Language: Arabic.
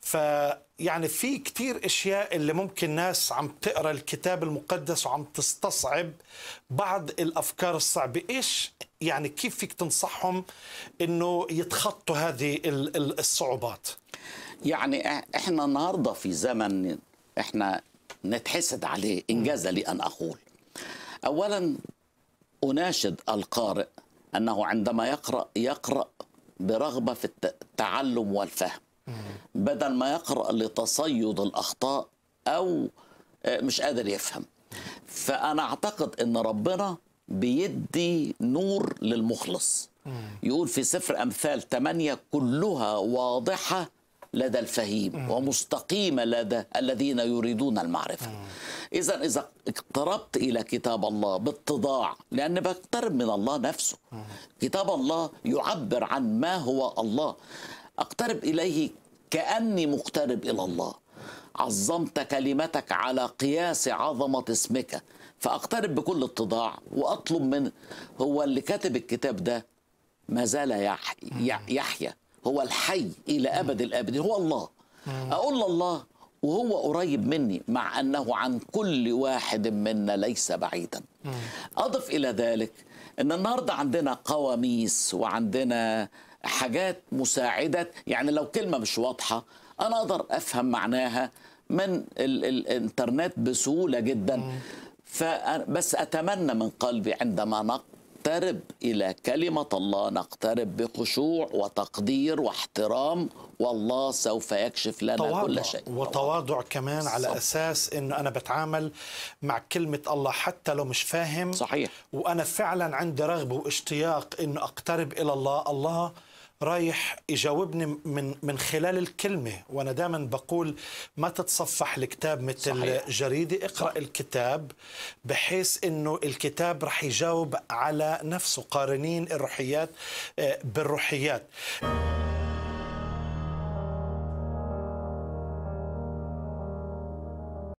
فيعني في كتير اشياء اللي ممكن ناس عم تقرا الكتاب المقدس وعم تستصعب بعض الافكار الصعبه ايش يعني كيف فيك تنصحهم انه يتخطوا هذه الصعوبات يعني احنا النهارده في زمن احنا نتحسد عليه ان جاز لي ان اقول اولا اناشد القارئ انه عندما يقرا يقرا برغبه في التعلم والفهم بدل ما يقرأ لتصيد الأخطاء أو آه، مش قادر يفهم فأنا أعتقد أن ربنا بيدي نور للمخلص يقول في سفر أمثال ثمانية كلها واضحة لدى الفهيم ومستقيمة لدى الذين يريدون المعرفة إذا إذا اقتربت إلى كتاب الله باتضاع لأن بقترب من الله نفسه كتاب الله يعبر عن ما هو الله اقترب إليه كأني مقترب إلى الله عظمت كلمتك على قياس عظمة اسمك فأقترب بكل اتضاع وأطلب من هو اللي كاتب الكتاب ده ما زال يحيى يحيى هو الحي إلى أبد الآبدين هو الله أقول الله وهو قريب مني مع أنه عن كل واحد منا ليس بعيدا أضف إلى ذلك أن النهاردة عندنا قواميس وعندنا حاجات مساعدة يعني لو كلمة مش واضحة أنا أقدر أفهم معناها من الإنترنت بسهولة جدا بس أتمنى من قلبي عندما نقترب إلى كلمة الله نقترب بخشوع وتقدير واحترام والله سوف يكشف لنا كل شيء وتواضع كمان صح. على اساس انه انا بتعامل مع كلمه الله حتى لو مش فاهم صحيح وانا فعلا عندي رغبه واشتياق انه اقترب الى الله الله رايح يجاوبني من من خلال الكلمه وانا دائما بقول ما تتصفح الكتاب مثل صحيح. جريده اقرا صح. الكتاب بحيث انه الكتاب راح يجاوب على نفسه قارنين الروحيات آه، بالروحيات